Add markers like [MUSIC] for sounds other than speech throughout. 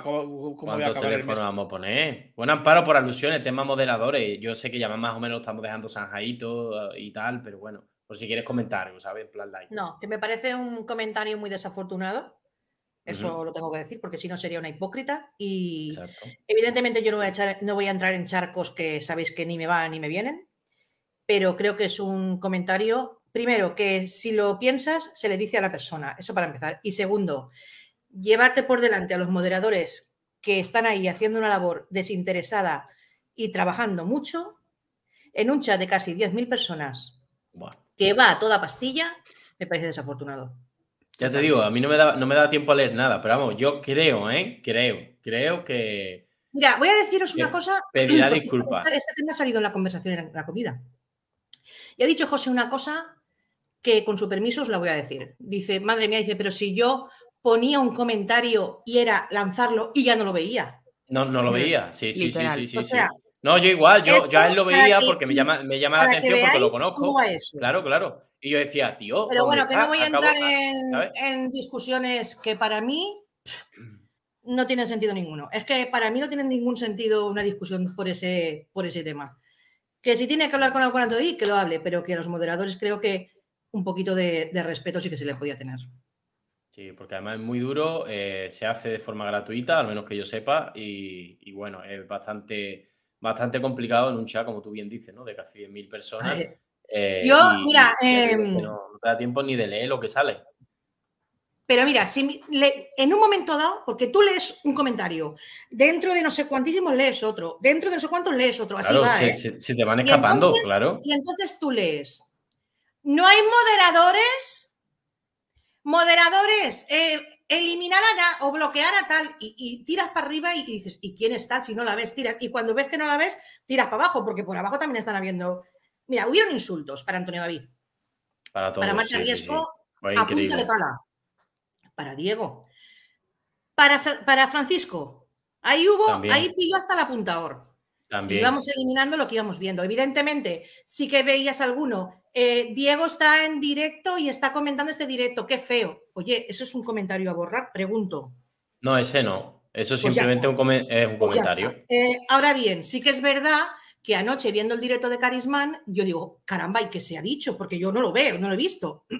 cómo, vamos a poner? Buen amparo por alusiones, tema moderadores. Yo sé que ya más o menos estamos dejando zanjadito eh, y tal, pero bueno, por si quieres comentar ¿sabes? No, que me parece un comentario muy desafortunado. Eso lo tengo que decir, porque si no sería una hipócrita. Y evidentemente yo no voy, a echar, no voy a entrar en charcos que sabéis que ni me van ni me vienen, pero creo que es un comentario, primero, que si lo piensas, se le dice a la persona, eso para empezar. Y segundo, llevarte por delante a los moderadores que están ahí haciendo una labor desinteresada y trabajando mucho en un chat de casi 10.000 personas que va a toda pastilla, me parece desafortunado. Ya te digo, a mí no me da, no me tiempo a leer nada, pero vamos, yo creo, ¿eh? Creo, creo que... Mira, voy a deciros una cosa. Pedirá este disculpas. Este, este, tema ha salido en la conversación en la comida. Y ha dicho José una cosa que con su permiso os la voy a decir. Dice, madre mía, dice, pero si yo ponía un comentario y era lanzarlo y ya no lo veía. No, no lo veía, sí, sí, sí, sí, No, yo igual, yo, ya él lo veía porque me llama, la atención porque lo conozco. Claro, claro. Y yo decía, tío. Pero bueno, que no voy a entrar en, discusiones que para mí no tienen sentido ninguno. Es que para mí no tiene ningún sentido una discusión por ese, por ese tema. Que si tiene que hablar con y que lo hable, pero que a los moderadores creo que un poquito de, respeto sí que se les podía tener. Sí, porque además es muy duro, eh, se hace de forma gratuita, al menos que yo sepa, y, bueno, es bastante, bastante complicado en un chat, como tú bien dices, ¿no? De casi 10.000 personas. Eh, yo, mira, em, no, te da tiempo ni de leer lo que sale. Pero mira, si en un momento dado, porque tú lees un comentario, dentro de no sé cuantísimos lees otro, dentro de no sé cuántos lees otro, así va. ¿eh? Se, se, te van escapando, claro. Y entonces tú lees. No hay moderadores moderadores, eh, eliminar a o bloquear a tal, y, tiras para arriba y, dices, ¿y quién está? Si no la ves, tira Y cuando ves que no la ves, tiras para abajo, porque por abajo también están habiendo. Mira, hubieron insultos para Antonio David. Para todos. Para Marta Riesgo Riesco, a punta de pala. Para Diego. Para, para Francisco. Ahí hubo, ahí pilló hasta el apuntador. También. íbamos eliminando lo que íbamos viendo. Evidentemente, sí que veías alguno. Eh, Diego está en directo y está comentando este directo. Qué feo. Oye, ¿eso es un comentario a borrar? Pregunto. No, ese no. Eso es pues simplemente un, es eh, un, pues comentario. Eh, ahora bien, sí que es verdad que anoche viendo el directo de Carismán, yo digo, caramba, ¿y qué se ha dicho? Porque yo no lo veo, no lo he visto. [CLEARS THROAT]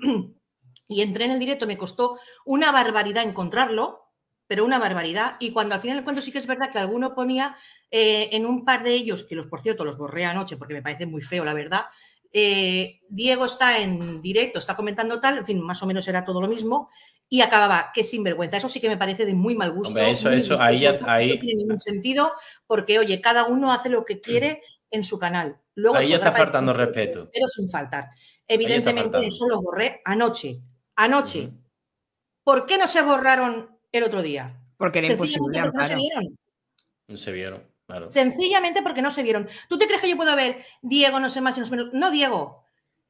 y entré en el directo, me costó una barbaridad encontrarlo, pero una barbaridad. Y cuando al final del cuento sí que es verdad que alguno ponía eh, en un par de ellos, que los por cierto los borré anoche porque me parece muy feo, la verdad. Eh, Diego está en directo, está comentando tal, en fin, más o menos era todo lo mismo. Y acababa, qué sinvergüenza. Eso sí que me parece de muy mal gusto. eso, eso, ahí, ya, No tiene ningún sentido, porque, oye, cada uno hace lo que quiere [CLEARS THROAT] en su canal. Luego, ahí ya pues, está faltando respeto. Pero sin faltar. Evidentemente, eso lo borré anoche. Anoche. ¿Por qué no se borraron el otro día. Porque era imposible. no se vieron. No se vieron, Sencillamente porque no se vieron. ¿Tú te crees que yo puedo ver Diego, no sé más y no sé No, Diego.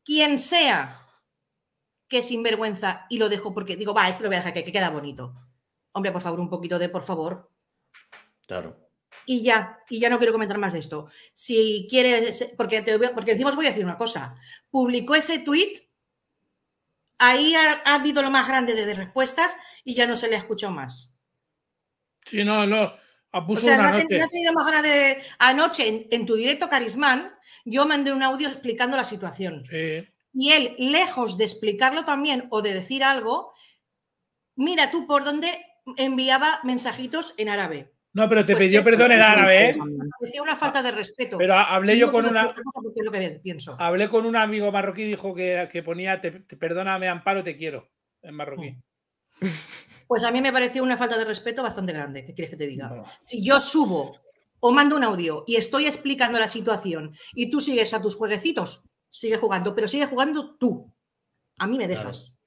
Quien sea que sinvergüenza y lo dejo porque digo, va, este lo voy a dejar que, queda bonito. Hombre, por favor, un poquito de por favor. Claro. Y ya, y ya no quiero comentar más de esto. Si quieres, porque, te, porque encima os voy a decir una cosa. Publicó ese tweet ahí ha, habido lo más grande de respuestas y ya no se le ha escuchado más. Sí, no, no. Ah, o sea, no ha, tenido, más anoche en, tu directo Carismán, yo mandé un audio explicando la situación. Y él, lejos de explicarlo también o de decir algo, mira tú por dónde enviaba mensajitos en árabe. No, pero te pues pidió perdón en árabe, ¿eh? Decía una falta de respeto. Pero hablé yo con una. Hablé con un amigo marroquí y dijo que, que ponía te, perdóname, amparo, te quiero en marroquí. Mm. Pues a mí me pareció una falta de respeto bastante grande. ¿Qué quieres que te diga? Si yo subo o mando un audio y estoy explicando la situación y tú sigues a tus jueguecitos, sigue jugando, pero sigue jugando tú. A mí me dejas.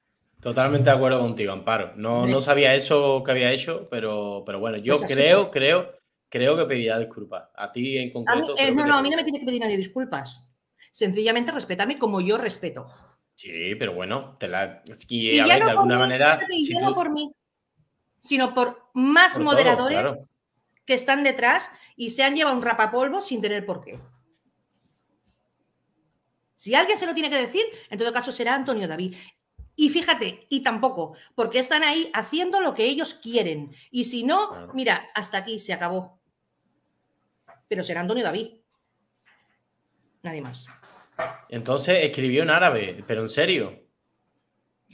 Totalmente de acuerdo contigo, Amparo. No, no sabía eso que había hecho, pero, pero bueno, yo pues creo, creo, creo que pedirá disculpas. A ti en concreto. no, no, a mí eh, no me tiene que pedir nadie disculpas. Sencillamente respétame como yo respeto. Sí, pero bueno, te la. Y, no alguna manera. por mí, sino por más moderadores que están detrás y se han llevado un rapapolvo sin tener por qué. Si alguien se lo tiene que decir, en todo caso será Antonio David. Y fíjate, y tampoco, porque están ahí haciendo lo que ellos quieren. Y si no, mira, hasta aquí se acabó. Pero será Antonio David. Nadie más. Entonces escribió en árabe, pero en serio.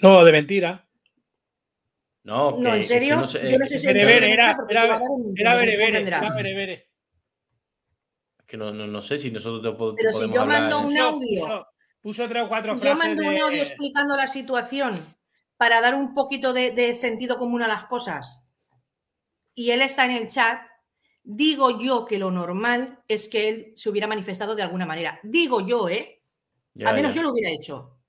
No, de mentira. No, no en serio. sé, Yo no sé si era, era, era, berebere, era Que no, no, sé si nosotros te podemos Pero si yo mando un audio Puso tres o cuatro frases. Yo mando un audio explicando la situación para dar un poquito de, sentido común a las cosas. Y él está en el chat. Digo yo que lo normal es que él se hubiera manifestado de alguna manera. Digo yo, ¿eh? Al menos yo lo hubiera hecho.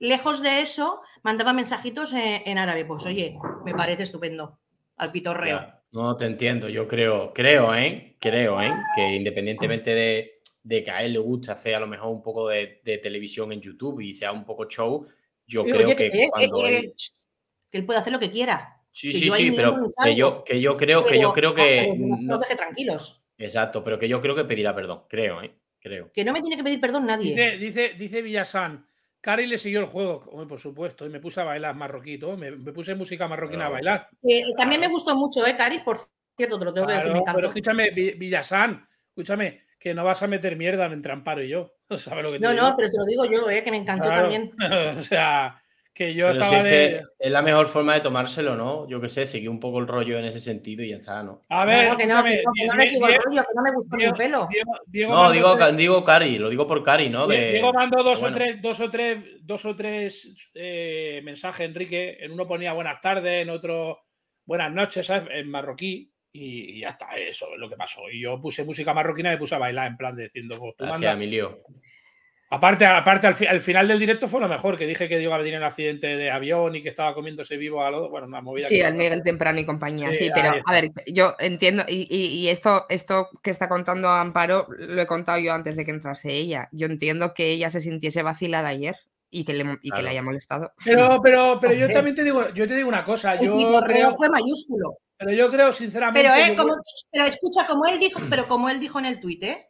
Lejos de eso, mandaba mensajitos en, árabe. Pues oye, me parece estupendo. Al pitorreo. No, te entiendo. Yo creo, creo, ¿eh? Creo, ¿eh? Que independientemente de, de que a él le gusta hacer a lo mejor un poco de, televisión en YouTube y sea un poco show, yo creo que, que, él... puede hacer lo que quiera. Sí, sí, sí, pero que yo, que yo creo que yo creo ah, que. No deje tranquilos. Exacto, pero que yo creo que pedirá perdón, creo, ¿eh? Creo. Que no me tiene que pedir perdón nadie. Dice, dice, Villasán, Cari le siguió el juego, por supuesto, y me puse a bailar marroquito, me, puse música marroquina a bailar. también me gustó mucho, ¿eh, Cari? Por cierto, te lo tengo que decir. Me pero escúchame, Villasán, escúchame, que no vas a meter mierda entre Amparo y yo. [LAUGHS] sabe lo que no, no, pero te lo digo yo, eh, que me encantó también. [LAUGHS] o sea, que yo estaba es es la mejor forma de tomárselo, ¿no? Yo qué sé, seguí un poco el rollo en ese sentido y ya está, ¿no? A ver... No, que no, que que no, me sigo el rollo, que no me gustó mi pelo. no, digo, digo Cari, lo digo por Cari, ¿no? Diego mandó dos, o tres, dos o tres, dos o tres eh, mensajes, Enrique. En uno ponía buenas tardes, en otro buenas noches, ¿sabes? En marroquí y, ya está, eso es lo que pasó. Y yo puse música marroquina y me puse a bailar en plan de diciendo, Gracias, pues Emilio. Aparte, aparte al, final del directo fue lo mejor, que dije que iba a venir un accidente de avión y que estaba comiéndose vivo a Bueno, una movida. Sí, al Miguel Temprano y compañía, sí, pero a ver, yo entiendo, y, esto, esto que está contando Amparo lo he contado yo antes de que entrase ella. Yo entiendo que ella se sintiese vacilada ayer, y que, le, y que le haya molestado. Pero, pero, pero yo [LAUGHS] también te digo, yo te digo una cosa. Mi yo fue mayúsculo. Pero yo creo, sinceramente. Eh, pero, escucha, como él dijo, pero como él dijo en el tuit, ¿eh?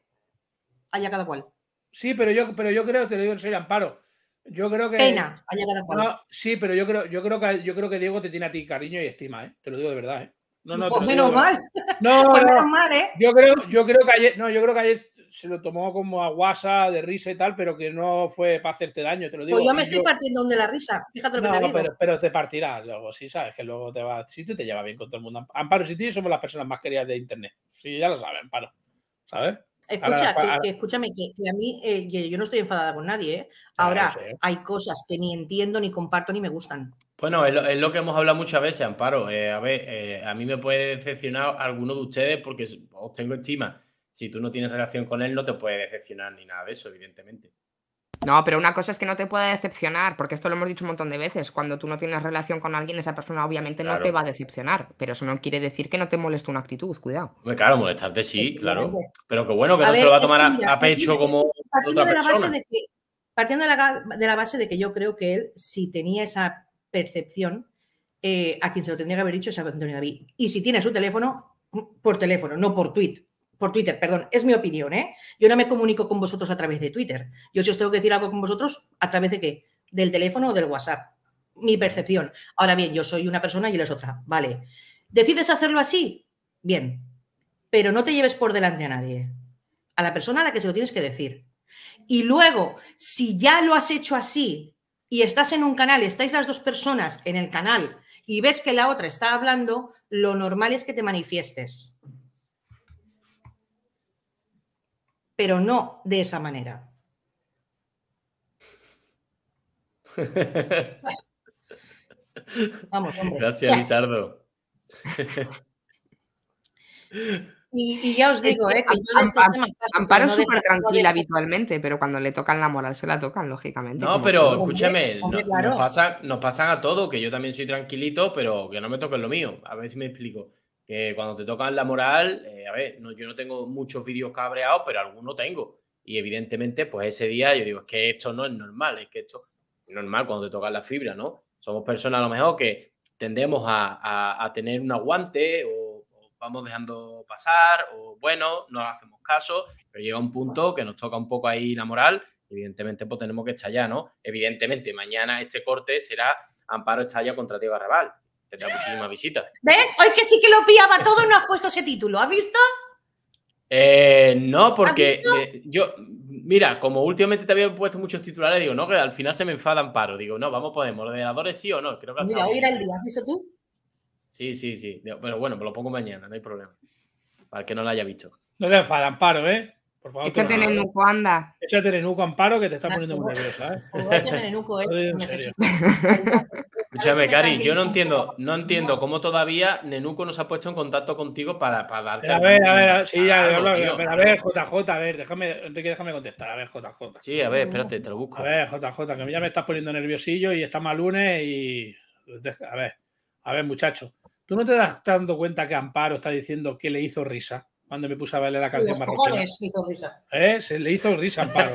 Allá cada cual. Sí, pero yo, pero yo creo, te lo digo en Amparo. Yo creo que. Pena, allá cada cual. sí, pero yo creo, yo creo que yo creo que Diego te tiene a ti cariño y estima, ¿eh? Te lo digo de verdad, ¿eh? No, no, pues menos mal. No, [LAUGHS] pues menos mal, ¿eh? Yo creo, yo creo que ayer, no, yo creo que ayer se lo tomó como aguasa, de risa y tal, pero que no fue para hacerte daño, te lo pues digo. Pues yo me estoy partiendo de la risa, fíjate lo que te digo. Pero, pero, te partirás luego, sí, sabes que luego te vas, si tú te llevas bien con todo el mundo. Amparo si tú somos las personas más queridas de internet. Sí, ya lo saben Amparo. ¿Sabes? Escucha, escúchame, que, a mí eh, yo no estoy enfadada con nadie. ¿eh? Ahora hay cosas que ni entiendo, ni comparto, ni me gustan. Bueno, es lo, que hemos hablado muchas veces, Amparo. Eh, a ver, eh, a mí me puede decepcionar alguno de ustedes porque os tengo estima si tú no tienes relación con él, no te puede decepcionar ni nada de eso, evidentemente. No, pero una cosa es que no te pueda decepcionar, porque esto lo hemos dicho un montón de veces. Cuando tú no tienes relación con alguien, esa persona obviamente no te va a decepcionar, pero eso no quiere decir que no te moleste una actitud, cuidado. claro, molestarte sí, claro. Pero qué bueno, que no se lo va a tomar a pecho como partiendo de la Base de que, yo creo que él, si tenía esa percepción, eh, a quien se lo tendría que haber dicho es a Antonio David. Y si tiene su teléfono, mm, por teléfono, no por tweet por Twitter, perdón, es mi opinión, ¿eh? Yo no me comunico con vosotros a través de Twitter. Yo si os tengo que decir algo con vosotros, ¿a través de qué? Del teléfono o del WhatsApp. Mi percepción. Ahora bien, yo soy una persona y él es otra. Vale. ¿Decides hacerlo así? Bien. Pero no te lleves por delante a nadie. A la persona a la que se lo tienes que decir. Y luego, si ya lo has hecho así y estás en un canal, estáis las dos personas en el canal y ves que la otra está hablando, lo normal es que te manifiestes. pero no de esa manera. [LAUGHS] Vamos, Gracias, Lizardo. Y, ya os digo, eh, que yo Amparo súper tranquila habitualmente, pero cuando le tocan la moral se la tocan, lógicamente. No, pero escúcheme, nos, pasan, a todo, que yo también soy tranquilito, pero que no me toquen lo mío. A ver si me explico que cuando te tocan la moral, eh, a ver, yo no tengo muchos vídeos cabreados, pero algunos tengo. Y evidentemente, pues ese día yo digo, es que esto no es normal, es que esto es normal cuando te tocan la fibra, ¿no? Somos personas a lo mejor que tendemos a, tener un aguante o, vamos dejando pasar o bueno, no hacemos caso, pero llega un punto que nos toca un poco ahí la moral, evidentemente pues tenemos que estallar, ¿no? Evidentemente mañana este corte será Amparo Estalla contra Diego Arrabal te da muchísimas visitas. ¿Ves? Hoy que sí que lo pillaba todo y no has puesto ese título. ¿Has visto? Eh, no, porque yo, mira, como últimamente te había puesto muchos titulares, digo, no, que al final se me enfadan paro. Digo, no, vamos, podemos, ordenadores sí o no. Creo que mira, hoy era el día, ¿has visto tú? Sí, sí, sí. Pero bueno, me lo pongo mañana, no hay problema. Para el que no lo haya visto. No te enfadan Amparo, ¿eh? Por favor. Échate en el nuco, anda. Échate en el Amparo, que te está poniendo muy nerviosa, ¿eh? Échate ¿eh? en el nuco, ¿eh? Escúchame, Cari, yo no entiendo, no entiendo cómo todavía Nenuco nos ha puesto en contacto contigo para, para darte. a ver, a ver, sí, ya, a ver, JJ, a ver, déjame, Enrique, déjame contestar, a ver, JJ. Sí, a ver, espérate, te lo busco. A ver, JJ, que a mí ya me estás poniendo nerviosillo y está mal lunes y. A ver, a ver, muchacho, ¿tú no te das dando cuenta que Amparo está diciendo que le hizo risa? cuando me puse a bailar la canción le hizo risa. ¿Eh? Se le hizo risa, Amparo.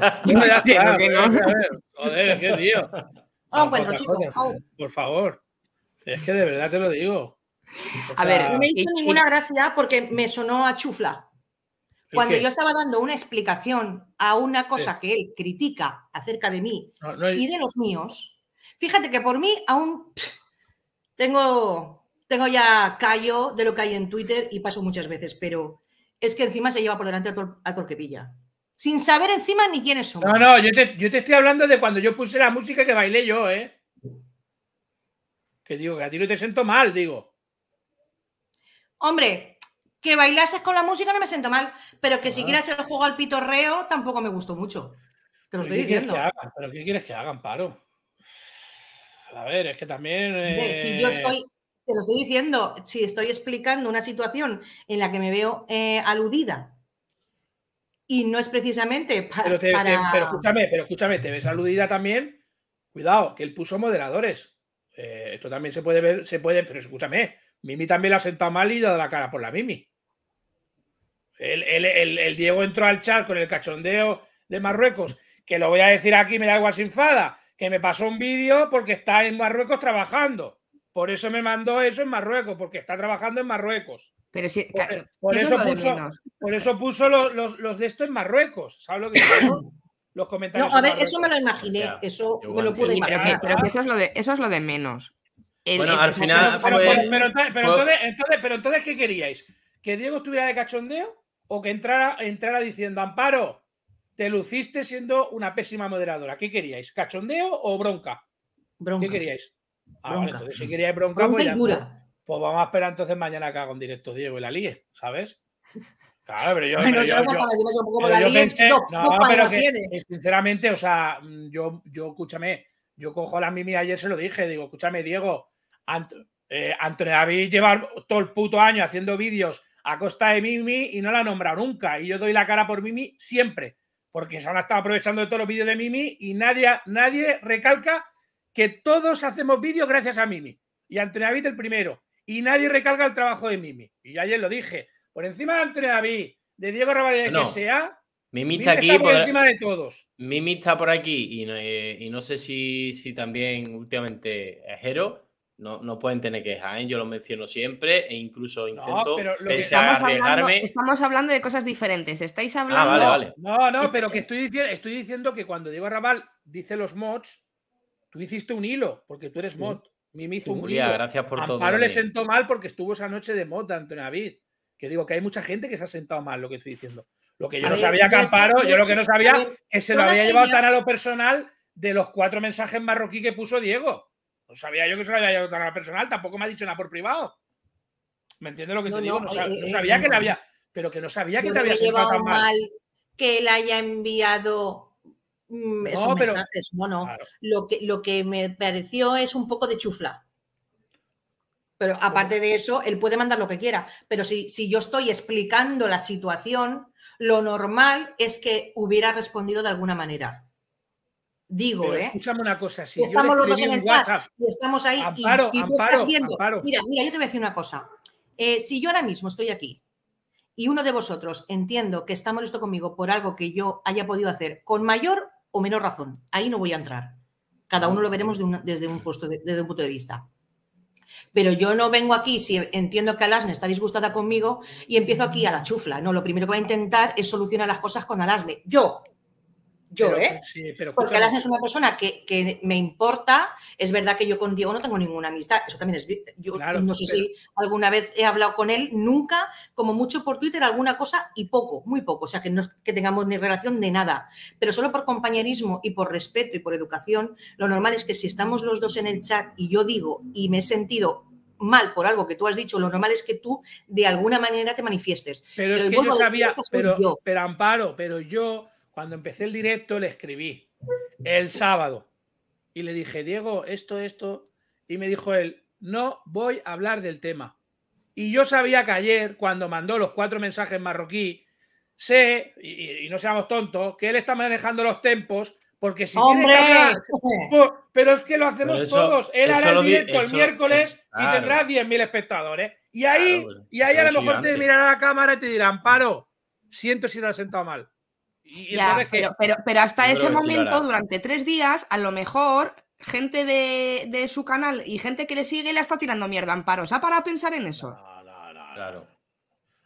joder, qué tío. No lo encuentro, chico. Pues. Por favor. Es que de verdad te lo digo. a ver, no me hizo ninguna gracia porque me sonó a chufla. Cuando yo estaba dando una explicación a una cosa que él critica acerca de mí y de los míos, fíjate que por mí aún [SNIFFS] tengo, tengo ya callo de lo que hay en Twitter y paso muchas veces, pero es que encima se lleva por delante a todo, que pilla sin saber encima ni quiénes son. No, no, yo te, estoy hablando de cuando yo puse la música que bailé yo, ¿eh? Que digo, que a ti no te siento mal, digo. Hombre, que bailases con la música no me siento mal, pero que siquiera si ah. quieras el juego al pitorreo tampoco me gustó mucho. Te lo estoy diciendo. Que hagan? ¿Pero qué quieres que hagan, paro? A ver, es que también. Si yo eh, estoy. Te lo estoy diciendo, si estoy explicando una situación en la que me veo eh, aludida y no es precisamente para... pero escúchame, pero escúchame, te ves aludida también. Cuidado, que él puso moderadores. Eh, esto también se puede ver, se puede, pero escúchame, Mimi también la ha sentado mal y dado la cara por la Mimi. El, Diego entró al chat con el cachondeo de Marruecos, que lo voy a decir aquí, me da igual sin fada, que me pasó un vídeo porque está en Marruecos trabajando. Por eso me mandó eso en Marruecos, porque está trabajando en Marruecos. Pero e, por, eso puso, los, de esto en Marruecos. ¿Sabes lo que [COUGHS] Los comentarios. No, a ver, eso me lo imaginé. eso me lo pude Pero, eso, es lo de, menos. bueno, al final. Pero, entonces, ¿qué queríais? ¿Que Diego estuviera de cachondeo o que entrara, diciendo, Amparo, te luciste siendo una pésima moderadora? ¿Qué queríais? ¿Cachondeo o bronca? ¿Qué queríais? Ah, bronca. entonces, si queríais bronca, bronca pues dura. Pues vamos a esperar entonces mañana que con directo Diego y la ligue, ¿sabes? Claro, pero yo. no, pero que, sinceramente, o sea, yo, yo, escúchame, yo cojo a la Mimi ayer, se lo dije, digo, escúchame, Diego, eh, Antonio David lleva todo el puto año haciendo vídeos a costa de Mimi y no la ha nombrado nunca. Y yo doy la cara por Mimi siempre, porque se han estado aprovechando de todos los vídeos de Mimi y nadie, nadie recalca que todos hacemos vídeos gracias a Mimi. Y Antonio David el primero y nadie recarga el trabajo de Mimi. Y yo ayer lo dije, por encima de Antonio David, de Diego y de que sea, Mimi está aquí por, encima de todos. Mimi está por aquí y, eh, y no sé si, si también últimamente Jero. No, no, pueden tener quejas, ¿eh? yo lo menciono siempre e incluso intento no, estamos hablando, de cosas diferentes, estáis ah, hablando... No, no, pero que estoy diciendo, estoy diciendo que cuando Diego Rabal dice los mods, tú hiciste un hilo, porque tú eres mod. Mimi gracias por Amparo todo. Amparo le sentó mal porque estuvo esa noche de mota, Antonio David. Que digo que hay mucha gente que se ha sentado mal, lo que estoy diciendo. Lo que yo no sabía Camparo yo lo que no sabía es que se lo había llevado tan a lo personal de los cuatro mensajes marroquí que puso Diego. No sabía yo que se lo había llevado tan a lo personal, tampoco me ha dicho nada por privado. ¿Me entiendes lo que te digo? No, eh, eh, sabía eh, que la había, pero que no sabía que te había sentado tan mal. mal que él haya enviado Mm, eso pero, mensajes. No, Lo, que, lo que me pareció es un poco de chufla. Pero aparte de eso, él puede mandar lo que quiera. Pero si, yo estoy explicando la situación, lo normal es que hubiera respondido de alguna manera. Digo, ¿eh? Escúchame una cosa. Si estamos los dos en el chat y estamos ahí y, tú estás viendo. Mira, mira, yo te voy a decir una cosa. Eh, si yo ahora mismo estoy aquí y uno de vosotros entiendo que está molesto conmigo por algo que yo haya podido hacer con mayor o menos razón. Ahí no voy a entrar. Cada uno lo veremos desde, un puesto desde un punto de vista. Pero yo no vengo aquí si entiendo que Alasne está disgustada conmigo y empiezo aquí a la chufla. No, lo primero que voy a intentar es solucionar las cosas con Alasne. Yo, yo, ¿eh? Sí, pero Porque Alan es una persona que, me importa. Es verdad que yo con Diego no tengo ninguna amistad. Eso también es. Yo no sé si alguna vez he hablado con él, nunca, como mucho por Twitter, alguna cosa y poco, muy poco. O sea, que no que tengamos ni relación de nada. Pero solo por compañerismo y por respeto y por educación, lo normal es que si estamos los dos en el chat y yo digo y me he sentido mal por algo que tú has dicho, lo normal es que tú de alguna manera te manifiestes. Pero, pero es que yo sabía, pero, pero Amparo, pero yo cuando empecé el directo le escribí el sábado y le dije, Diego, esto, esto. Y me dijo él, no voy a hablar del tema. Y yo sabía que ayer, cuando mandó los cuatro mensajes marroquí, sé, y, no seamos tontos, que él está manejando los tempos, porque si ¡Hombre! [LAUGHS] pero es que lo hacemos todos. Él hará el directo el miércoles y tendrá 10.000 espectadores. Y ahí, y ahí a lo mejor te mirará la cámara y te dirán, paro, siento si te has sentado mal pero, pero, hasta ese momento, durante tres días, a lo mejor gente de, de, su canal y gente que le sigue le ha estado tirando mierda a Amparo. pensar en eso? claro.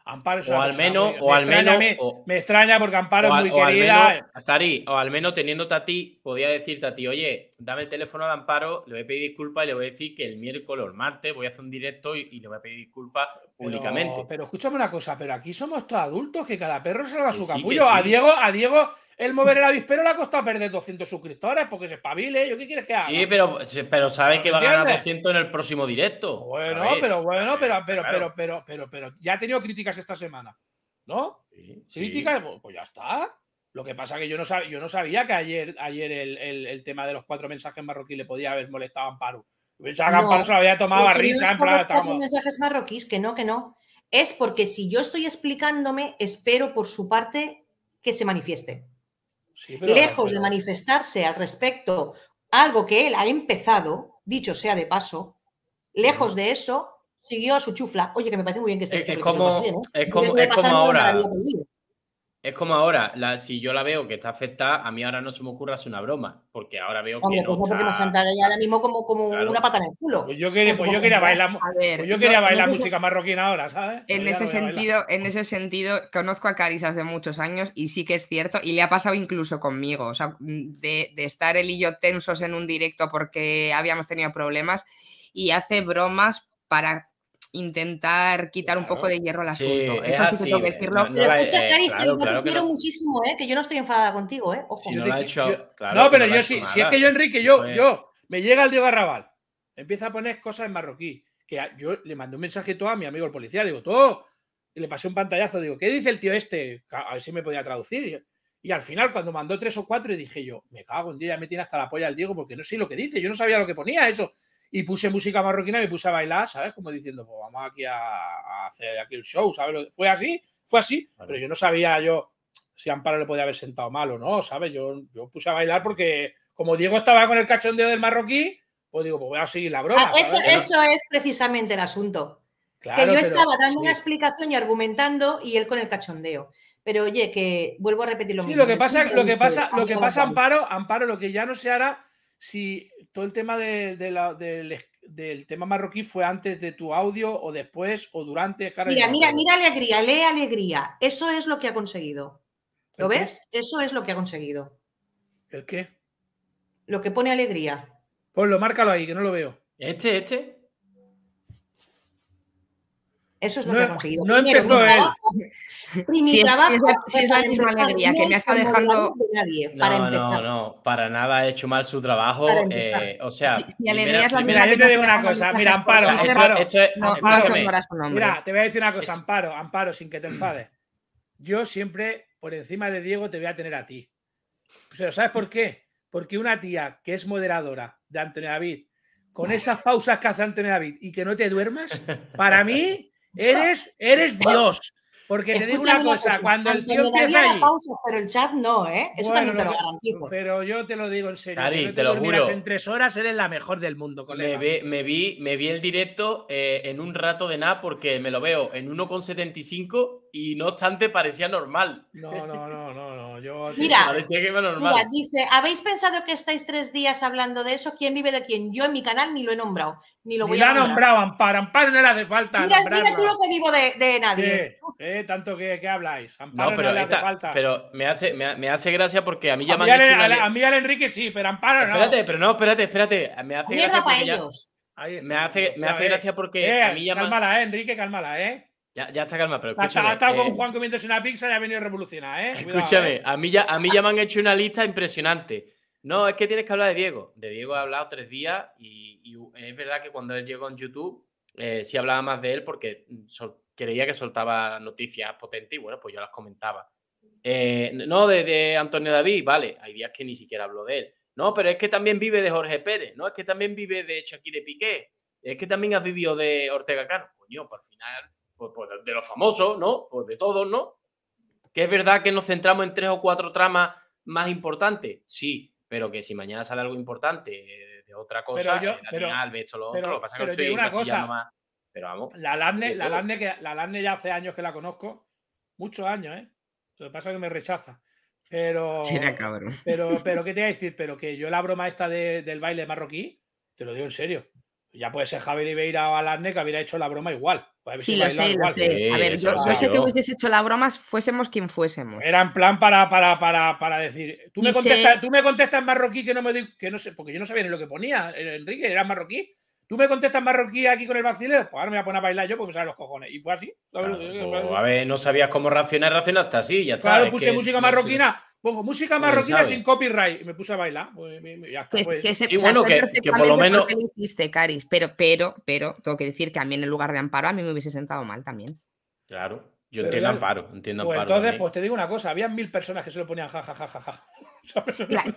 Amparo o, al menos, o al menos, me, extraña porque Amparo es muy querida. Al o al menos teniéndote a ti, podía decirte a ti, oye, dame el teléfono de Amparo, le voy a pedir disculpas y le voy a decir que el miércoles o el martes voy a hacer un directo y, le voy a pedir disculpas públicamente. Pero, escúchame una cosa, pero aquí somos todos adultos que cada perro se su capullo. A Diego, a Diego el mover el avispero le ha costado perder 200 suscriptores porque se espabile. ¿Yo qué quieres que haga? Sí, pero, pero sabe que va a ganar 200 en el próximo directo. Bueno, pero bueno, pero, pero, pero, pero, pero, ya ha tenido críticas esta semana. ¿No? Sí, críticas, pues, pues ya está. Lo que pasa es que yo no, sabía, yo no sabía que ayer, ayer el, tema de los cuatro mensajes marroquíes le podía haber molestado a Amparo. Pensaba no, que Amparo se había tomado a pues risa. los cuatro mensajes marroquíes, que no, que no. Es porque si yo estoy explicándome, espero por su parte que se manifieste. Lejos de manifestarse al respecto algo que él ha empezado, dicho sea de paso, lejos de eso, siguió a su chufla. Oye, que me parece muy bien que esté eh, es, ¿eh? es, como, es, como, es como ahora. Es como ahora, si yo la veo que está afectada, a mí ahora no se me ocurre hacer una broma, porque ahora veo que. no, porque pues me ahora mismo como, una pata en el culo. Pues yo quería, bailar, música marroquina ahora, ¿sabes? En ese, sentido, en ese sentido, conozco a Caris hace muchos años y sí que es cierto, y le ha pasado incluso conmigo, o sea, mm, de, de estar él y yo tensos en un directo porque habíamos tenido problemas y hace bromas para intentar quitar un poco de hierro al asunto. es, que decirlo. pero escucha, Cari, te quiero muchísimo, que yo no estoy enfadada contigo. ¿eh? no, pero yo sí. Si, es que yo, Enrique, yo, pues yo, me llega el Diego Arrabal, empieza a poner cosas en marroquí. Que yo le mandé un mensaje todo a mi amigo el policía, digo, todo. Y le pasé un pantallazo, digo, ¿qué dice el tío este? A ver si me podía traducir. Y al final, cuando mandó tres o cuatro, dije yo, me cago en día, ya me tiene hasta la polla el Diego, porque no sé lo que dice, yo no sabía lo que ponía eso y puse música marroquina, y me puse a bailar, ¿sabes? Como diciendo, pues vamos aquí a, hacer aquí el show, ¿sabes? Fue así, fue así, pero yo no sabía yo si Amparo le podía haber sentado mal o no, ¿sabes? Yo, yo puse a bailar porque como Diego estaba con el cachondeo del marroquí, pues digo, pues voy a seguir la broma. Ah, eso, es precisamente el asunto. que yo estaba dando una explicación y argumentando y él con el cachondeo. Pero oye, que vuelvo a repetir lo mismo. Sí, lo que pasa, lo que pasa, lo que pasa, Amparo, Amparo, lo que ya no se hará si todo el tema del, tema marroquí fue antes de tu audio o después o durante. mira, mira, mira alegría, lee alegría. Eso es lo que ha conseguido. ¿Lo ves? Eso es lo que ha conseguido. ¿El qué? Lo que pone alegría. Ponlo, márcalo ahí, que no lo veo. ¿Este, este? Eso es lo que he conseguido. No empezó mi él. Trabajo, mi si trabajo. Es, la misma alegría que me está dejando. nadie, no, para empezar. no, no, para nada ha hecho mal su trabajo. Eh, o sea, mira yo te digo una cosa. Mira, Amparo, Amparo. Esto, no, Amparo mira, te voy a decir una cosa, Amparo, Amparo, sin que te enfades. Yo siempre, por encima de Diego, te voy a tener a ti. Pero ¿sabes por qué? Porque una tía que es moderadora de Antonio David, con esas pausas que hace Antonio David y que no te duermas, para mí Eres, eres Dios. Porque te te digo una cosa, cuando el tío empieza ahí, pausas, pero el chat no, ¿eh? Eso también te lo, garantizo. Pero yo te lo digo en serio. te lo juro. En tres horas eres la mejor del mundo, colega. Me, me, vi, me vi el directo eh, en un rato de nada porque me lo veo en 1,75 y no obstante parecía normal. No, no, no, no, no. Yo, [LAUGHS] mira, parecía que iba normal. Mira, dice, ¿habéis pensado que estáis tres días hablando de eso? ¿Quién vive de quién? Yo en mi canal ni lo he nombrado, ni lo voy a nombrar. nombrado, amparo, amparo. no le hace falta Mira, tú lo que vivo de, nadie. eh. [LAUGHS] Tanto que, que habláis. Amparo no, pero, le hace falta. pero me, hace, me, hace gracia porque a mí ya a me han hecho una... a, mí al Enrique sí, pero Amparo no. Espérate, pero no, espérate, espérate. Me hace Mierda para ellos. me hace, me hace gracia porque eh, a mí ya Cálmala, eh, Enrique, cálmala, ¿eh? Ya, ya está calma, pero escúchame. Ha estado con eh, Juan comiéndose una pizza y ha venido revolucionada, ¿eh? escúchame, eh. a, mí ya, a mí ya me han hecho una lista impresionante. No, es que tienes que hablar de Diego. De Diego he hablado tres días y, y es verdad que cuando él llegó en YouTube eh, sí hablaba más de él porque mm, creía que soltaba noticias potentes y bueno, pues yo las comentaba. Eh, no, de, Antonio David, vale, hay días que ni siquiera hablo de él. No, pero es que también vive de Jorge Pérez, no, es que también vive de de Piqué, es que también ha vivido de Ortega Cano. Coño, por pues final, pues, pues, de los famosos, ¿no? Pues de todos, ¿no? Que es verdad que nos centramos en tres o cuatro tramas más importantes, sí, pero que si mañana sale algo importante eh, de otra cosa, final, de esto, lo otro, lo pasa que estoy más. Pero La Larne, la que, la ya hace años que la conozco. Muchos años, ¿eh? Lo que pasa es que me rechaza. Pero. cabrón. [LAUGHS] Pero, pero, ¿qué te iba a decir? Pero que yo la broma esta del baile marroquí, te lo digo en serio. Ya puede ser Javier Ibeira o Alarne que hubiera hecho la broma igual. Sí, lo sé, A ver, yo, sé que hubieses hecho la broma fuésemos quien fuésemos. Era en plan para, para, para, decir. Tú me, contestas, tú me contestas marroquí que no me que no sé, porque yo no sabía ni lo que ponía, eh, Enrique, era marroquí. Tú me contestas marroquí aquí con el vacilero, pues ahora me voy a poner a bailar yo porque me salen los cojones. Y fue así. Eh, pues, a ver, no sabías cómo reaccionar, hasta así, ya está. Claro, puse música marroquina, pongo música marroquina pues, sin copyright y me puse a bailar. Pues, que y bueno, que, que, por lo menos. hiciste, Caris, pero, pero, pero, tengo que decir que a mí en el lugar de Amparo a mí me hubiese sentado mal también. Claro, yo entiendo Amparo, entiendo pues Entonces, pues te digo una cosa, había mil personas que se lo ponían jajajajaja.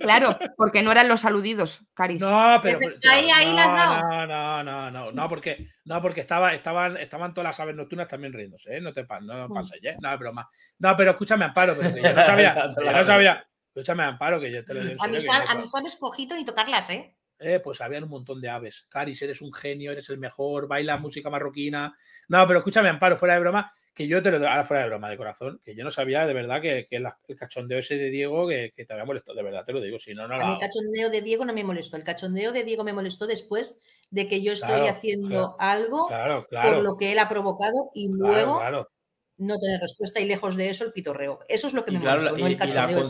Claro, porque no eran los aludidos, Caris. No, pero. Ahí, ahí no, no, no, no, no, no, porque, no, porque estaba, estaban, estaban todas las aves nocturnas también riéndose, ¿eh? No te no mm. pases, ¿eh? No es broma. No, pero escúchame, Amparo, porque yo no [LAUGHS] sabía, no sabía. Escúchame, Amparo, que yo te lo digo. A mis sabes cojito ni tocarlas, ¿eh? Eh, pues habían un montón de aves. Caris, eres un genio, eres el mejor, baila música marroquina. No, pero escúchame, Amparo, fuera de broma, que yo te lo ahora fuera de broma, de corazón, que yo no sabía de verdad que, el cachondeo ese de Diego que, que, te había molestado, de verdad te lo digo, si no, no El cachondeo de Diego no me molestó, el cachondeo de Diego me molestó después de que yo estoy haciendo algo por lo que él ha provocado y luego no tener respuesta y lejos de eso el pitorreo. Eso es lo que me molestó, no el cachondeo.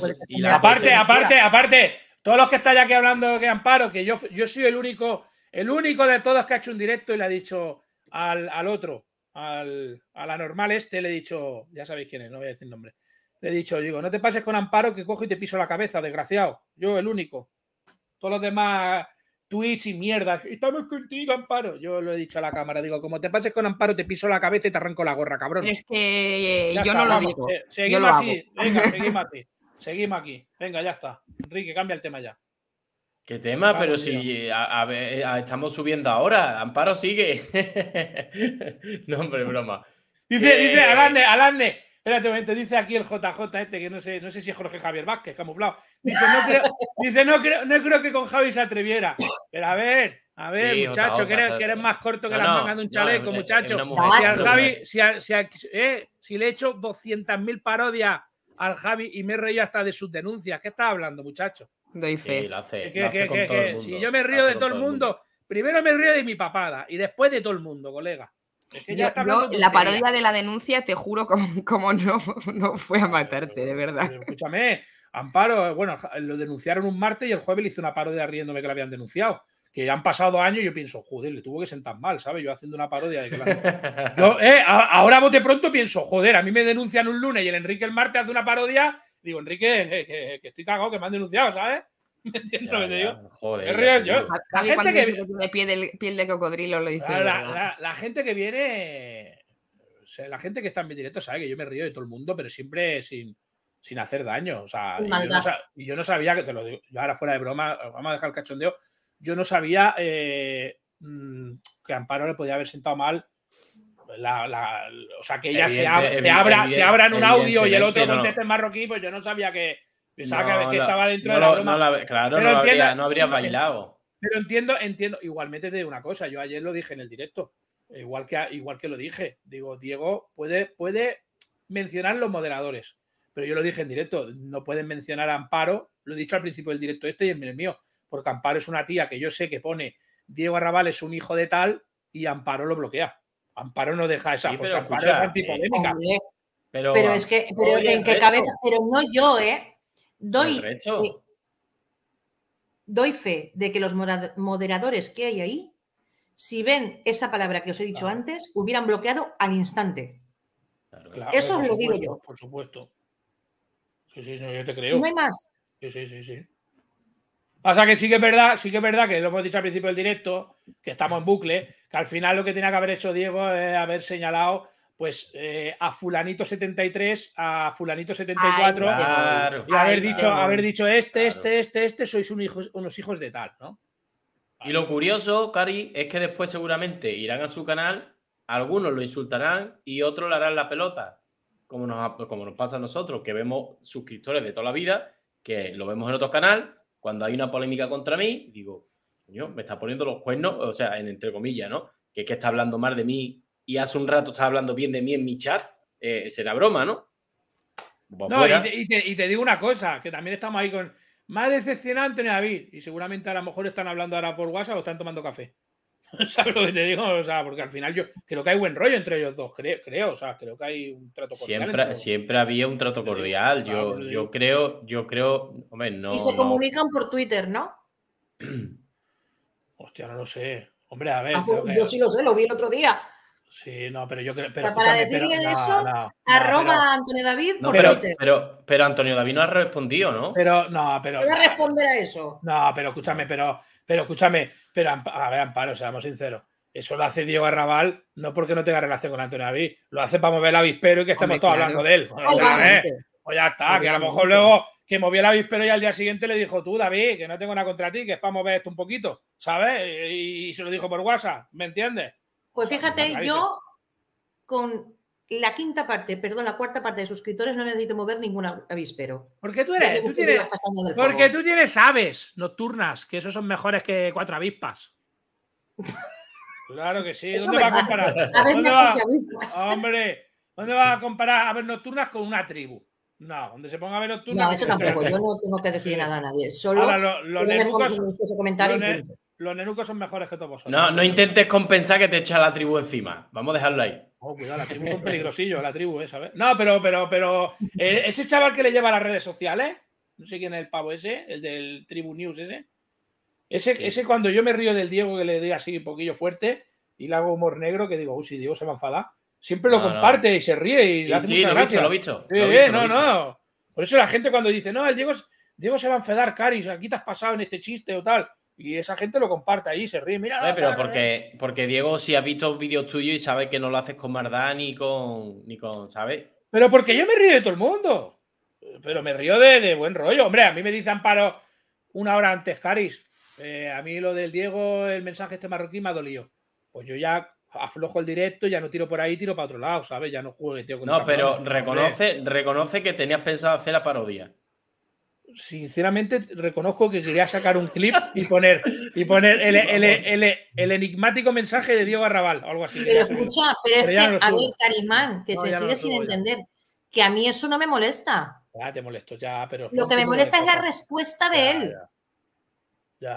aparte, aparte, aparte, todos los que están aquí hablando que Amparo, que yo, yo soy el único, el único de todos que ha hecho un directo y le ha dicho al, al otro al, la normal este, le he dicho, ya sabéis quién es, no voy a decir nombre. Le he dicho, digo, no te pases con amparo que cojo y te piso la cabeza, desgraciado. Yo, el único. Todos los demás tweets y mierdas. Estamos contigo, Amparo. Yo lo he dicho a la cámara. Digo, como te pases con Amparo, te piso la cabeza y te arranco la gorra, cabrón. Es que eh, yo no lo digo. seguimos así. Venga, [LAUGHS] seguimos Seguimos aquí. Venga, ya está. Enrique, cambia el tema ya. Qué tema, pero si a, eh, estamos subiendo ahora, Amparo sigue. [LAUGHS] no, hombre, broma. Dice, dice, Alane, Alanne, espérate un momento, dice aquí el JJ este, que no sé, no sé si es Jorge Javier Vázquez, camuflado. Dice, no creo, [LAUGHS] dice, no creo, no creo que con Javi se atreviera. Pero a ver, a ver, muchacho, que eres, más corto que las mangas de un chaleco, muchachos. muchacho. Si al Javi, si, si, eh, si le he hecho 200.000 parodias al Javi y me he reído hasta de sus denuncias, ¿qué estás hablando, muchacho? Doy fe. Si yo me río de todo, el mundo, primero me río de mi papada y después de todo el mundo, colega. la parodia de la denuncia, te juro, como, no, no fue a matarte, de verdad. Escúchame, Amparo, bueno, lo denunciaron un martes y el jueves le hice una parodia riéndome que la habían denunciado. Que ya han pasado años y yo pienso, joder, le tuvo que sentar mal, ¿sabes? Yo haciendo una parodia de que la... [LAUGHS] Eh, ahora bote pronto pienso, joder, a mí me denuncian un lunes y el Enrique el martes hace una parodia Digo, Enrique, que, estoy cagado, que me han denunciado, ¿sabes? [LAUGHS] ¿Me entiendes lo que te digo? Joder, es real, yo. La, gente que piel de, cocodrilo La, gente que viene. la gente que está en mi directo sabe que yo me río de todo el mundo, pero siempre sin, hacer daño. y yo, no sabía, que te lo digo. Yo ahora fuera de broma, vamos a dejar el cachondeo. Yo no sabía eh, mm, que Amparo le podía haber sentado mal la, o sea, que ella se, abra, se abra en un audio y el otro conteste en marroquí, pues yo no sabía que, que, estaba dentro de la broma. claro, no habría, bailado. Pero entiendo, entiendo, igualmente te digo una cosa, yo ayer lo dije en el directo, igual que, igual que lo dije, digo, Diego puede, puede mencionar los moderadores, pero yo lo dije en directo, no pueden mencionar Amparo, lo he dicho al principio del directo este y en el mío, porque Amparo es una tía que yo sé que pone Diego Arrabal es un hijo de tal y Amparo lo bloquea. Amparo no deja esa, porque pero, Amparo eh, es pero, es que, pero en qué cabeza, pero no yo, ¿eh? Doy, fe de que los moderadores que hay ahí, si ven esa palabra que os he dicho antes, hubieran bloqueado al instante. Eso os lo digo yo. Por supuesto. Sí, sí, yo te creo. No hay más. Sí, sí, sí, sí. O sea que sí que es verdad, sí que es verdad que lo hemos dicho al principio del directo, que estamos en bucle, que al final lo que tenía que haber hecho Diego es haber señalado pues eh, a fulanito 73, a fulanito 74 y haber dicho haber dicho este, este, este, este sois un hijo, unos hijos de tal, ¿no? Y lo curioso, Cari, es que después seguramente irán a su canal, algunos lo insultarán y otros le harán la pelota, como nos, como nos pasa a nosotros, que vemos suscriptores de toda la vida, que lo vemos en otro canal cuando hay una polémica contra mí, digo, coño, me está poniendo los cuernos, o sea, en, entre comillas, ¿no? Que es que está hablando mal de mí y hace un rato está hablando bien de mí en mi chat, eh, será broma, ¿no? Pues no, y te, digo una cosa, que también estamos ahí con. Más decepcionante, David, y seguramente a lo mejor están hablando ahora por WhatsApp o están tomando café. [LAUGHS] ¿Sabes lo que te digo? O sea, porque al final yo creo que hay buen rollo entre ellos dos, creo, creo o sea, creo que hay un trato cordial. Siempre, siempre había un trato cordial, yo, yo creo, yo creo, Y se comunican por Twitter, ¿no? [CLEARS THROAT] Hostia, no lo sé. Hombre, ah, pues, yo sí lo sé, lo vi el otro día. Sí, no, pero yo creo. Pero, para decirle eso, arroba Antonio David por Twitter. Pero, pero Antonio David no ha respondido, ¿no? Pero, no, pero. Voy responder a eso. No, pero escúchame, pero pero escúchame, pero a ver, Amparo, seamos sinceros. Eso lo hace Diego Arrabal no porque no tenga relación con Antonio David, lo hace para mover el avispero y que estemos todos hablando de él. O, eh, pues ya está, que a lo mejor luego que movió el avispero y al día siguiente le dijo tú, David, que no tengo nada contra ti, que es para mover esto un poquito, ¿sabes? y se lo dijo por WhatsApp, ¿me entiendes? Pues fíjate, yo con la quinta parte, perdón, la cuarta parte de suscriptores no necesito mover ningún avispero. Porque tú eres, tienes, porque tú tienes aves nocturnas, que esos son mejores que cuatro avispas. claro que sí. ¿Dónde vas a comparar? A [LAUGHS] ¿Dónde va? Ah, hombre, ¿dónde vas a comparar aves nocturnas con una tribu? No, donde se ponga aves nocturnas. No, eso [LAUGHS] tampoco. Yo no tengo que decir nada a nadie. Solo los, nenucos son mejores que todos No, no intentes compensar que te echa la tribu encima. Vamos a dejarlo ahí. Oh, cuidado, la tribu son peligrosillos, la tribu, ¿eh? ¿sabes? No, pero, pero, pero. Eh, ese chaval que le lleva a las redes sociales, no sé quién es el pavo ese, el del Tribu News ese. Ese, ese cuando yo me río del Diego que le doy así un poquillo fuerte y le hago humor negro, que digo, uy, si Diego se va a enfadar, siempre lo comparte y se ríe y le hace lo he Visto, lo visto. no, no. Por eso la gente cuando dice, no, el Diego, Diego se va a enfadar, Cari, aquí te has pasado en este chiste o tal y esa gente lo comparte ahí, se ríe, mira. pero porque, porque Diego si ha visto vídeos tuyos y sabe que no lo haces con Mardán ni con, ni con, ¿sabes? Pero porque yo me río de todo el mundo. Pero me río de, buen rollo. Hombre, a mí me dicen paro una hora antes, Caris. Eh, a mí lo del Diego, el mensaje este marroquí me ha dolido. Pues yo ya aflojo el directo, ya no tiro por ahí, tiro para otro lado, ¿sabes? Ya no juegue, tío. no, pero reconoce, reconoce que tenías pensado hacer la parodia sinceramente reconozco que quería sacar un clip y poner, y poner el, enigmático mensaje de Diego Arrabal o algo así. Pero escucha, pero, es que, a mí Carismán, que se sigue sin entender, que a mí eso no me molesta. Ya te molesto, ya, pero. Lo que me molesta es la respuesta de él.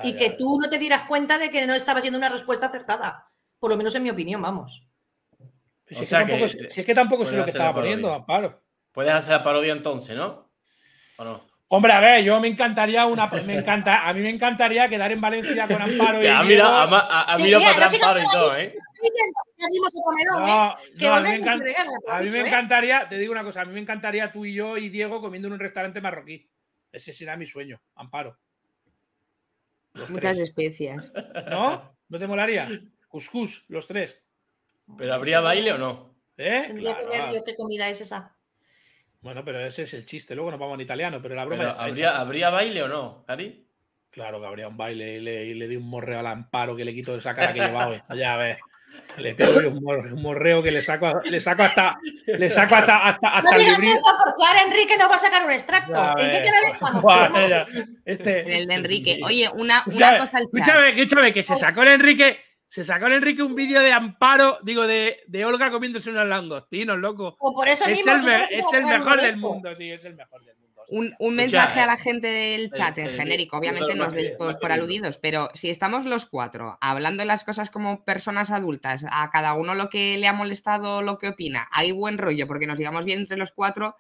y que tú no te dieras cuenta de que no estaba siendo una respuesta acertada. Por lo menos en mi opinión, vamos. Si es, que tampoco, sé lo que estaba poniendo, Amparo. Puedes hacer la parodia entonces, ¿no? ¿O no? Hombre, a ver, yo me encantaría una. Me encanta, a mí me encantaría quedar en Valencia con Amparo y. ¿eh? a, mí y todo, ¿eh? No, a mí, me, ¿eh? encantaría, te digo una cosa, a mí me encantaría tú y yo y Diego comiendo en un restaurante marroquí. Ese será mi sueño, Amparo. Muchas especias. ¿No? ¿No te molaría? Cuscús, los tres. ¿Pero habría baile o no? ¿Eh? Tendría que ver qué comida es esa. Bueno, pero ese es el chiste. Luego nos vamos en italiano, pero la broma. Pero ¿habría, ¿Habría baile o no, Cari? Claro que habría un baile y le, di un morreo al amparo que le quito esa cara que llevaba hoy. [LAUGHS] Ya ves. Le pego un, morreo que le saco, le saco hasta. Le saco hasta, hasta, no digas eso porque ahora Enrique no va a sacar un extracto. ¿En qué canal estamos? este... En el de Enrique. Oye, una, una cosa. Escúchame, escúchame, que se sacó el Enrique se sacó en Enrique un vídeo de Amparo, digo, de, Olga comiéndose unos langostinos, loco. es el, es el mejor del mundo, tío, es el mejor del mundo. Un, mensaje a la gente del eh, chat en eh, eh, genérico, obviamente no os deis todos por aludidos, pero si estamos los cuatro hablando de las cosas como personas adultas, a cada uno lo que le ha molestado, lo que opina, hay buen rollo porque nos digamos bien entre los cuatro,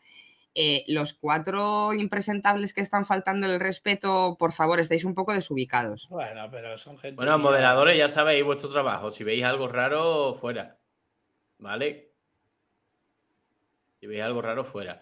eh, los cuatro impresentables que están faltando el respeto, por favor, estáis un poco desubicados. Bueno, pero son gente. Bueno, moderadores, ya sabéis vuestro trabajo. Si veis algo raro, fuera. ¿Vale? Si veis algo raro, fuera.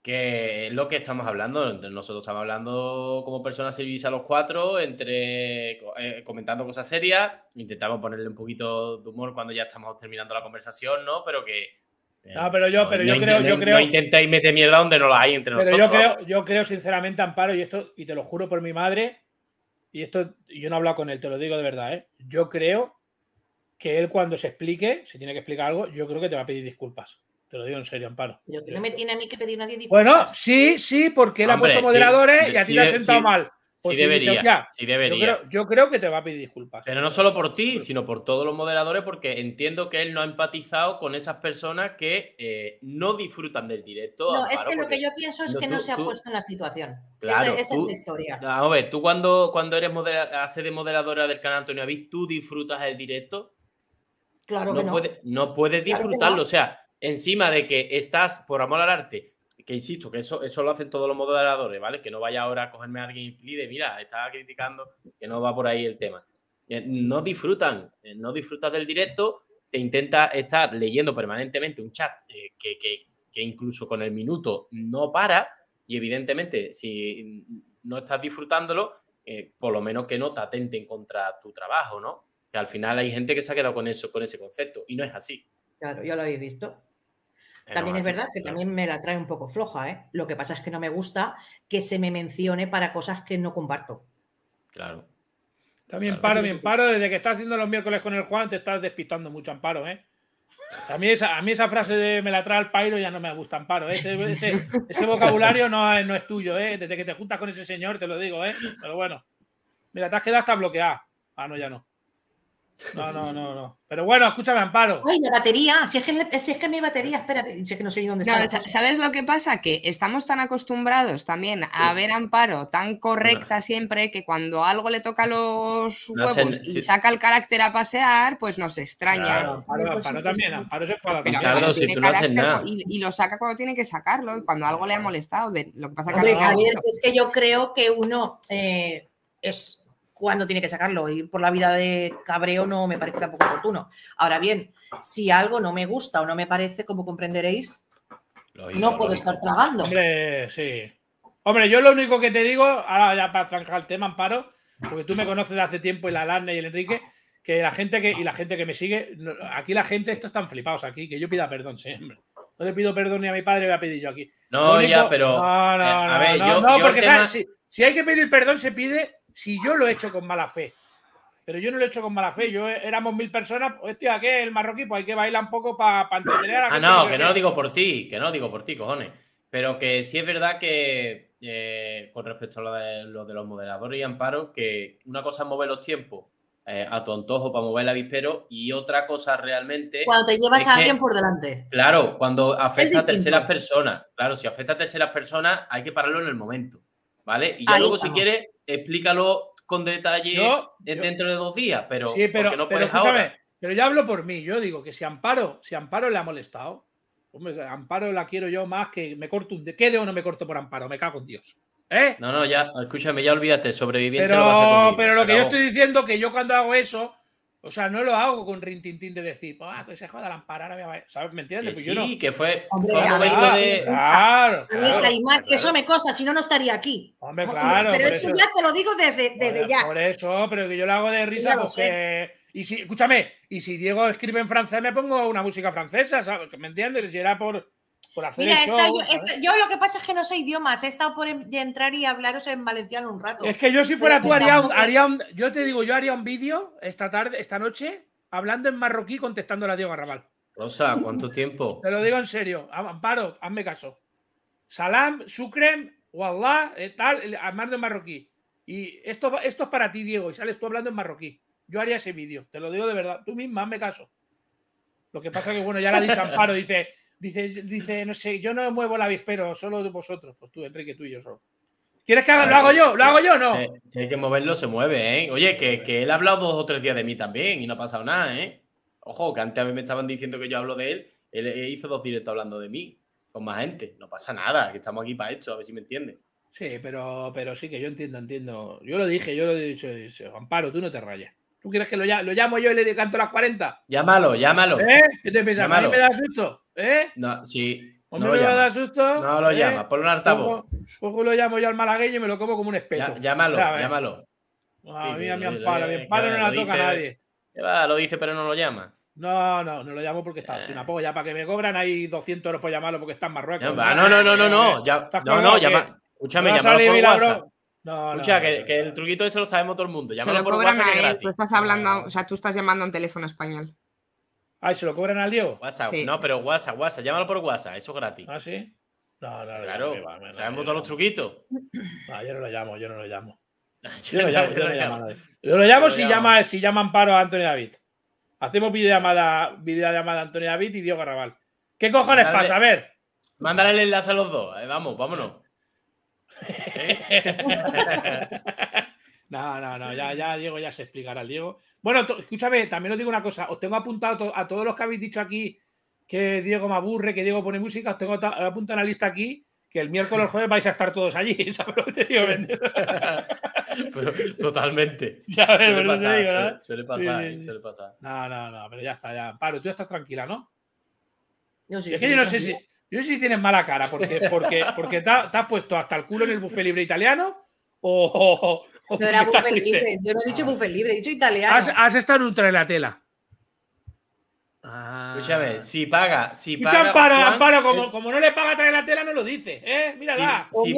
Que es lo que estamos hablando. Nosotros estamos hablando como personas civiles a los cuatro, entre eh, comentando cosas serias. Intentamos ponerle un poquito de humor cuando ya estamos terminando la conversación, ¿no? Pero que eh, no, pero yo, pero yo creo, yo creo. No intentéis meter mierda donde no la hay entre nosotros. Pero yo creo, yo creo sinceramente, Amparo, y esto, y te lo juro por mi madre, y esto, yo no he hablado con él, te lo digo de verdad, ¿eh? Yo creo que él cuando se explique, si tiene que explicar algo, yo creo que te va a pedir disculpas. Te lo digo en serio, Amparo. no me tiene a mí que pedir nadie disculpas. Bueno, sí, sí, porque él ha puesto moderadores y a ti te sentado mal debería, Yo creo, que te va a pedir disculpas. Pero no solo por ti, sino por todos los moderadores, porque entiendo que él no ha empatizado con esas personas que eh, no disfrutan del directo. No, es que lo que yo pienso es que no se ha puesto en la situación. Claro, esa, es la historia. Ah, a ver, tú cuando, cuando eres de moderadora del canal Antonio Avis, ¿tú disfrutas el directo? Claro no que no. no puedes disfrutarlo. O sea, encima de que estás por amor al arte que insisto, que eso, eso lo hacen todos los moderadores, ¿vale? Que no vaya ahora a cogerme a alguien y de mira, estaba criticando, que no va por ahí el tema. Eh, no disfrutan, eh, no disfrutas del directo, te intenta estar leyendo permanentemente un chat eh, que, incluso con el minuto no para y evidentemente si no estás disfrutándolo, por lo menos que no te atenten contra tu trabajo, ¿no? Que al final hay gente que se ha quedado con eso, con ese concepto y no es así. Claro, ya lo habéis visto. También es verdad que también me la trae un poco floja, ¿eh? Lo que pasa es que no me gusta que se me mencione para cosas que no comparto. Claro. También paro, bien paro. Desde que estás haciendo los miércoles con el Juan, te estás despistando mucho, Amparo, ¿eh? A mí, esa, a mí esa frase de me la trae al pairo ya no me gusta, Amparo. ¿eh? Ese, vocabulario no, no es tuyo, ¿eh? Desde que te juntas con ese señor, te lo digo, ¿eh? Pero bueno. Mira, te has quedado hasta bloqueada. Ah, no, ya no. No, no, no, no. Pero bueno, escúchame, Amparo. Ay, la batería. Si es que, es mi batería, espérate, si es que no sé dónde está. ¿Sabes lo que pasa? Que estamos tan acostumbrados también a ver Amparo tan correcta siempre que cuando algo le toca los huevos y saca el carácter a pasear, pues nos extraña. Amparo, pues también, Amparo se fue a no Y, lo saca cuando tiene que sacarlo y cuando algo le ha molestado. lo que pasa es que yo creo que uno eh, es cuándo tiene que sacarlo. Y por la vida de cabreo no me parece tampoco oportuno. Ahora bien, si algo no me gusta o no me parece, como comprenderéis, no puedo estar tragando. Hombre, sí. Hombre, yo lo único que te digo, ahora ya para zanjar el tema, Amparo, porque tú me conoces de hace tiempo y la Lana y el Enrique, que la gente que, y la gente que me sigue, aquí la gente, estos están flipados aquí, que yo pida perdón siempre. No le pido perdón ni a mi padre, voy a pedir yo aquí. No, ya, pero. No, no, eh, no, no, porque ¿sabes? Si, si, hay que pedir perdón, se pide si yo lo he hecho con mala fe. Pero yo no lo he hecho con mala fe. Yo eh, éramos mil personas. Pues, hostia, ¿qué? El marroquí, pues hay que bailar un poco para entender a Ah, no, que no lo digo por ti, que no lo digo por ti, cojones. Pero que sí es verdad que eh, con respecto a lo de, los moderadores y amparos, que una cosa es mover los tiempos eh, a tu antojo para mover el avispero y otra cosa realmente. Cuando te llevas a alguien por delante. Claro, cuando afecta a terceras personas. Claro, si afecta a terceras personas, hay que pararlo en el momento. ¿Vale? Y luego, si quieres, explícalo con detalle dentro de dos días, pero, sí, pero pero, hablo por mí, yo digo que si Amparo, si Amparo le ha molestado, Amparo la quiero yo más que me corto un quede o no me corto por Amparo, me cago en Dios. ¿eh? No, no, ya, escúchame, ya olvídate, sobreviviente. Pero, no pero lo que yo estoy diciendo que yo cuando hago eso, o sea, no lo hago con rintintín de decir, pues, ah, pues se joda la ampara, ahora ¿Sabes? ¿Me entiendes? pues sí, yo no. que fue, claro, eso me costa, si no, no estaría aquí. Hombre, claro. Pero eso, ya te lo digo desde, desde e, ya. Por eso, pero que yo lo hago de risa porque. Y si, escúchame, y si Diego escribe en francés, me pongo una música francesa, ¿sabes? ¿Me entiendes? Si era por. Mira, yo, lo que pasa es que no sé idiomas, he estado por em, entrar y hablaros en valenciano un rato. Es que yo si fuera tú haría un, yo te digo, yo haría un vídeo esta tarde, esta noche, hablando en marroquí contestando a Diego arrabal Rosa, ¿cuánto tiempo? Te lo digo en serio, Amparo, hazme caso. Salam, sucrem, Wallah, eh, tal, además de marroquí. Y esto, esto es para ti, Diego, y sales tú hablando en marroquí. Yo haría ese vídeo, te lo digo de verdad, tú misma, hazme caso. Lo que pasa es que, bueno, ya lo ha dicho Amparo, dice, Dice, dice, no sé, yo no muevo la vispero, solo vosotros. Pues tú, Enrique, tú y yo solo. ¿Quieres que haga, lo hago yo? ¿Lo hago yo no? si hay que moverlo, se mueve, ¿eh? Oye, que, él ha hablado dos o tres días de mí también y no ha pasado nada, ¿eh? Ojo, que antes a mí me estaban diciendo que yo hablo de él. Él, hizo dos directos hablando de mí, con más gente. No pasa nada, que estamos aquí para esto, a ver si me entiende. Sí, pero, pero sí que yo entiendo, entiendo. Yo lo dije, yo lo he dicho, he dicho Amparo, tú no te rayas. ¿Tú quieres que lo, lo llamo yo y le a las 40? Llámalo, llámalo. ¿Eh? ¿Qué te piensas? ¿A mí me da susto? ¿Eh? No, sí. ¿O no me, da susto? No lo ¿Eh? llama, por un altavoz. Poco, lo llamo yo al malagueño y me lo como como un espeto. llámalo, llámalo. A mí, a mi amparo, a mi amparo no la toca nadie. lo dice, pero no lo llama. No, no, no lo llamo porque está. sin apoyo. Ya Para que me cobran ahí 200 euros por llamarlo porque está en Marruecos. No, no, no, no, no. no, no, llama. Escúchame, llámalo por WhatsApp. No, no, que, el truquito ese lo sabemos todo el mundo. Llámalo se lo por cobran WhatsApp, a él. tú estás hablando, o sea, tú estás llamando en teléfono español. Ay, ¿se lo cobran al Diego? no, pero WhatsApp, WhatsApp, llámalo por WhatsApp, eso es gratis. ¿Ah, sí? No, claro. sabemos todos los truquitos. yo no lo llamo, yo no lo llamo. Yo lo llamo, si, Llama, si llaman paro a Antonio David. Hacemos videollamada, videollamada a Antonio David y Diego Garrabal. ¿Qué cojones pasa? A ver. Mándale el enlace a los dos. Eh, vamos, vámonos no, no, no, ya, ya Diego ya se explicará Diego. Bueno, escúchame, también os digo una cosa, os tengo apuntado a todos los que habéis dicho aquí que Diego me aburre, que Diego pone música, os tengo apuntado la lista aquí que el miércoles jueves vais a estar todos allí, [LAUGHS] ¿sabes [LAUGHS] totalmente. Ya ves, suele, pasar, digo, ¿no? Eh, no, no, no, pero ya está, ya. Paro. tú estás tranquila, ¿no? Yo Es que yo no sé si. Yo sé si tienes mala cara, porque, porque, porque te, has puesto hasta el culo en el buffet libre italiano o. no era buffet libre, yo no he dicho ah. buffet libre, he dicho italiano. Has, estado en un tela. Ah. Escúchame, si paga, si paga. como, como, no le paga trae la tela, no lo dice, ¿eh? pues mira da. Si,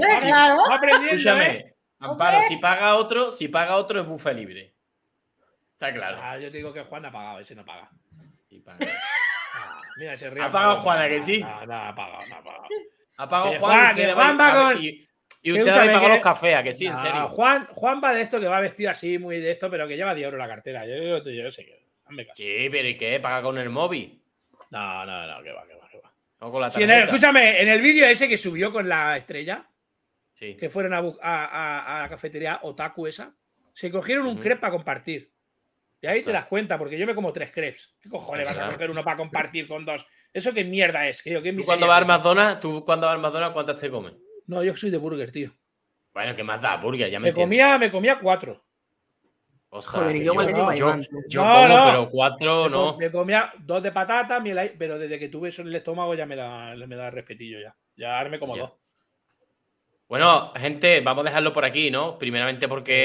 Escúchame, ¿eh? Amparo, si paga otro, si paga otro es bufé libre. Está claro. Ah, yo te digo que Juan ha pagado, ese no paga. Y paga. [LAUGHS] Mira, se ríe. Apaga Juana, que sí. No, no, apaga, apaga. Apaga eh, Juan, que eh, Juan va con. Y, un usted le pagó los cafés, que sí, en serio. Juan, Juan va de esto que va vestido así, muy de esto, pero que lleva 10 euros la cartera. Yo, yo, sé que. Sí, pero ¿y qué? ¿Paga con el móvil? No, no, no, que va, que va, que va. con la escúchame, en el vídeo ese que subió con la estrella, que fueron a, a, la cafetería Otaku esa, se cogieron un crepe a compartir ahí te das cuenta, porque yo me como tres crepes. ¿Qué cojones vas a coger uno para compartir con dos? ¿Eso qué mierda es? tío. ¿qué cuando vas a Armadona, ¿Tú cuando vas a cuántas te comes? No, yo soy de burger, tío. Bueno, ¿qué más da burger? Ya me, me comía, me comía cuatro. Joder, yo, me yo, como, pero cuatro no. Me comía dos de patata, pero desde que tuve eso en el estómago ya me da, me da respetillo ya. Ya arme como dos. Bueno, gente, vamos a dejarlo por aquí, ¿no? Primeramente porque